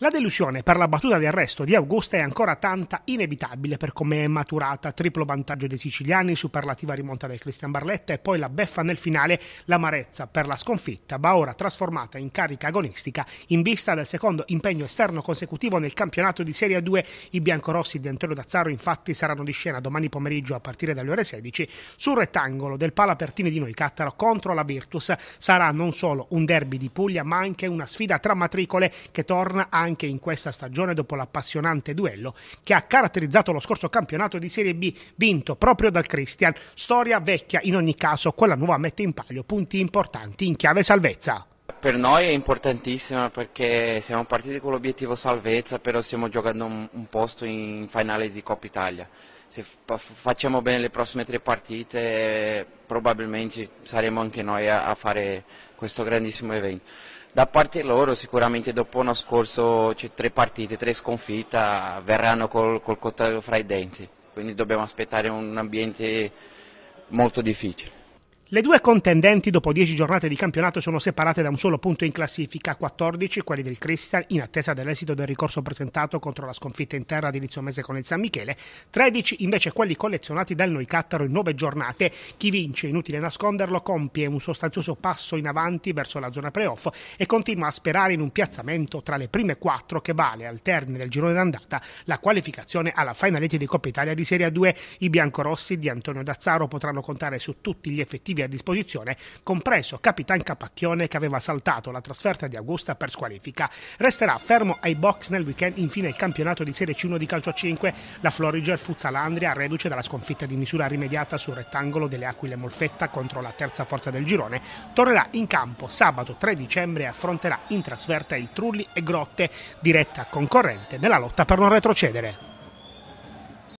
La delusione per la battuta di arresto di Augusta è ancora tanta, inevitabile per come è maturata, triplo vantaggio dei siciliani, superlativa rimonta del Cristian Barletta e poi la beffa nel finale, l'amarezza per la sconfitta va ora trasformata in carica agonistica in vista del secondo impegno esterno consecutivo nel campionato di Serie 2. I biancorossi di Antonio Dazzaro infatti saranno di scena domani pomeriggio a partire dalle ore 16 sul rettangolo del Palapertini di Noi Cattaro contro la Virtus. Sarà non solo un derby di Puglia ma anche una sfida tra matricole che torna a anche in questa stagione dopo l'appassionante duello che ha caratterizzato lo scorso campionato di Serie B vinto proprio dal Christian. Storia vecchia in ogni caso, quella nuova mette in palio punti importanti in chiave salvezza. Per noi è importantissima perché siamo partiti con l'obiettivo salvezza, però stiamo giocando un, un posto in finale di Coppa Italia. Se facciamo bene le prossime tre partite probabilmente saremo anche noi a, a fare questo grandissimo evento da parte loro sicuramente dopo uno scorso cioè, tre partite, tre sconfitte, verranno col, col contrario fra i denti, quindi dobbiamo aspettare un ambiente molto difficile. Le due contendenti dopo 10 giornate di campionato sono separate da un solo punto in classifica, 14 quelli del Crystal in attesa dell'esito del ricorso presentato contro la sconfitta in terra di inizio mese con il San Michele, 13 invece quelli collezionati dal Noi Cattaro in 9 giornate. Chi vince, inutile nasconderlo, compie un sostanzioso passo in avanti verso la zona playoff e continua a sperare in un piazzamento tra le prime 4 che vale al termine del girone d'andata la qualificazione alla Finality di Coppa Italia di Serie 2. I biancorossi di Antonio Dazzaro potranno contare su tutti gli effettivi offensivi a disposizione, compreso Capitan Capacchione che aveva saltato la trasferta di Augusta per squalifica. Resterà fermo ai box nel weekend infine il campionato di Serie C1 di calcio a 5, la Floriger Futsalandria reduce dalla sconfitta di misura rimediata sul rettangolo delle Aquile Molfetta contro la terza forza del girone, tornerà in campo sabato 3 dicembre e affronterà in trasferta il Trulli e Grotte, diretta concorrente della lotta per non retrocedere.